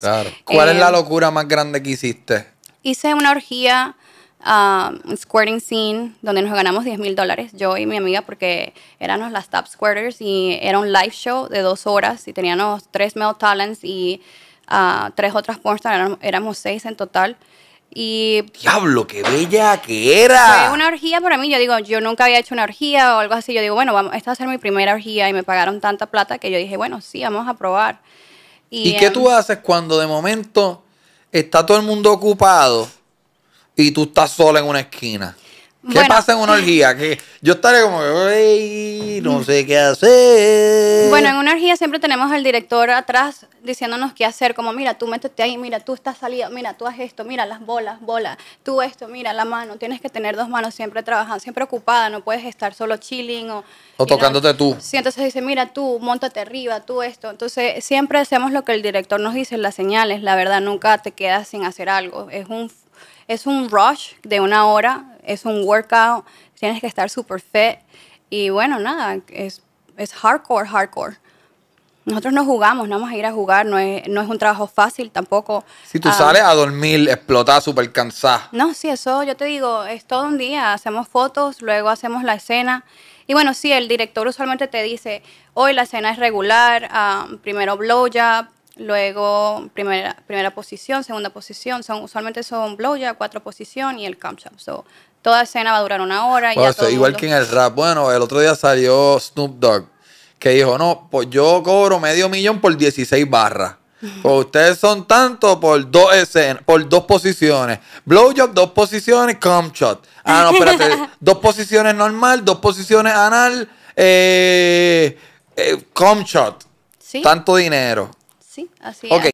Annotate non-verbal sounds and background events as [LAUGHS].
[LAUGHS] ¿Cuál es la em, locura más grande que hiciste? Hice una orgía, um, un squirting scene, donde nos ganamos 10 mil dólares, yo y mi amiga, porque éramos las top squirters y era un live show de dos horas y teníamos tres male talents y uh, tres otras pornstars, éramos, seis en total. Y Diablo, qué bella que era. Fue una orgía para mí. Yo digo, yo nunca había hecho una orgía o algo así. Yo digo, bueno, vamos, esta va a ser mi primera orgía y me pagaron tanta plata que yo dije, bueno, sí, vamos a probar. ¿Y, qué em, tú haces cuando de momento está todo el mundo ocupado y tú estás sola en una esquina? ¿Qué pasa en una orgía? Que yo estaré como, Ey, no sé qué hacer. Bueno, en una orgía siempre tenemos al director atrás diciéndonos qué hacer, como, mira, tú métete ahí, mira, tú estás salida, mira, tú haces esto, mira, las bolas, bola, tú esto, mira, la mano, tienes que tener dos manos siempre trabajando, siempre ocupada, no puedes estar solo chilling o... tocándote tú. Sí, entonces dice, mira, tú, montate arriba, tú esto. Entonces, siempre hacemos lo que el director nos dice, las señales, la verdad, nunca te quedas sin hacer algo. Es un es un rush de una hora, es un workout, tienes que estar súper fit. Y bueno, nada, es, es hardcore, hardcore. Nosotros no jugamos, no vamos a ir a jugar, no es, no es un trabajo fácil tampoco. Si tú ah, sales a dormir, explotas súper cansada. No, sí, eso yo te digo, es todo un día, hacemos fotos, luego hacemos la escena. Y bueno, sí, el director usualmente te dice, hoy la escena es regular, um, primero blowjob, Luego, primera, primera posición, segunda posición, son, usualmente son blowjob, cuatro posición y el cumshot. toda escena va a durar una hora. igual que en el rap. Bueno, el otro día salió Snoop Dogg que dijo, no, pues yo cobro medio millón por 16 barras. [LAUGHS] Pues ustedes son tanto por dos escenas, por dos posiciones. Blowjob, dos posiciones, cum shot. Ah, no, espérate. [LAUGHS] dos posiciones normal, dos posiciones anal, eh, shot. Eh, tanto dinero. Sí, así es.